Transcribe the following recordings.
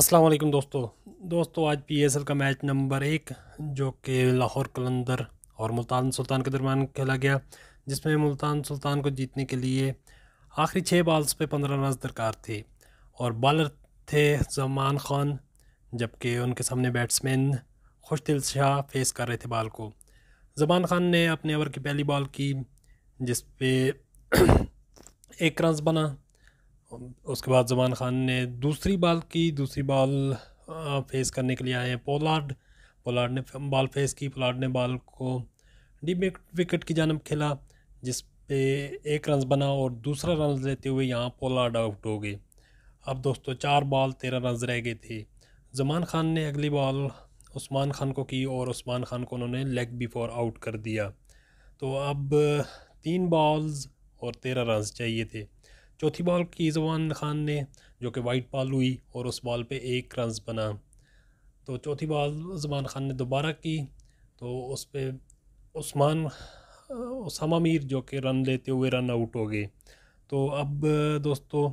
अस्सलाम वालेकुम दोस्तों दोस्तों आज पीएसएल का मैच नंबर एक जो कि लाहौर कलंदर और मुल्तान सुल्तान के दरमियान खेला गया जिसमें मुल्तान सुल्तान को जीतने के लिए आखिरी छः बॉल्स पे पंद्रह रन दरकार थे और बॉलर थे जमान खान जबकि उनके सामने बैट्समैन खुश दिल शाह फेस कर रहे थे बॉल को जमान खान ने अपने ओवर की पहली बॉल की जिस पे एक रन बना उसके बाद जमान खान ने दूसरी बॉल की दूसरी बॉल फेस करने के लिए आए हैं पोलार्ड पोलार्ड ने बॉल फेस की पोलार्ड ने बॉल को डी विकेट की जानब खेला जिस पे एक रन बना और दूसरा रन लेते हुए यहाँ पोलार्ड आउट हो गए अब दोस्तों चार बॉल तेरह रन रह गए थे जमान खान ने अगली बॉल उस्मान खान को की और उस्मान खान को उन्होंने लेग बिफोर आउट कर दिया तो अब तीन बॉल्स और तेरह रन चाहिए थे चौथी बॉल की जवान खान ने जो कि वाइट बॉल हुई और उस बॉल पे एक रन बना तो चौथी बॉल जमान खान ने दोबारा की तो उस पर उस्मान उसामा मीर जो कि रन लेते हुए रन आउट हो गए तो अब दोस्तों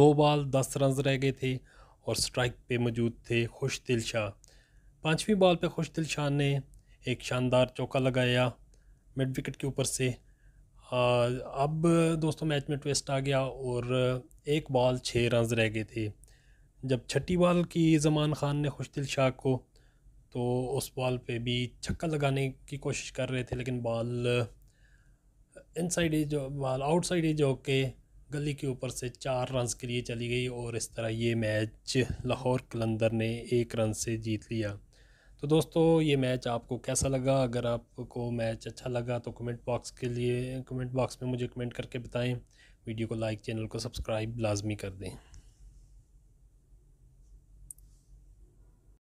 दो बॉल दस रन रह गए थे और स्ट्राइक पे मौजूद थे खुश दिल शाह पाँचवीं बॉल पर खुश दिल शाह ने एक शानदार चौका लगाया मिड विकेट के ऊपर से अब दोस्तों मैच में ट्विस्ट आ गया और एक बॉल छः रन रह गए थे जब छठी बॉल की जमान खान ने खुशदिल शाह को तो उस बॉल पे भी छक्का लगाने की कोशिश कर रहे थे लेकिन बॉल इनसाइड जो बॉल आउटसाइड जो के गली के ऊपर से चार रन के लिए चली गई और इस तरह ये मैच लाहौर कलंदर ने एक रन से जीत लिया तो दोस्तों ये मैच आपको कैसा लगा अगर आपको मैच अच्छा लगा तो कमेंट बॉक्स के लिए कमेंट बॉक्स में मुझे कमेंट करके बताएं वीडियो को लाइक चैनल को सब्सक्राइब लाजमी कर दें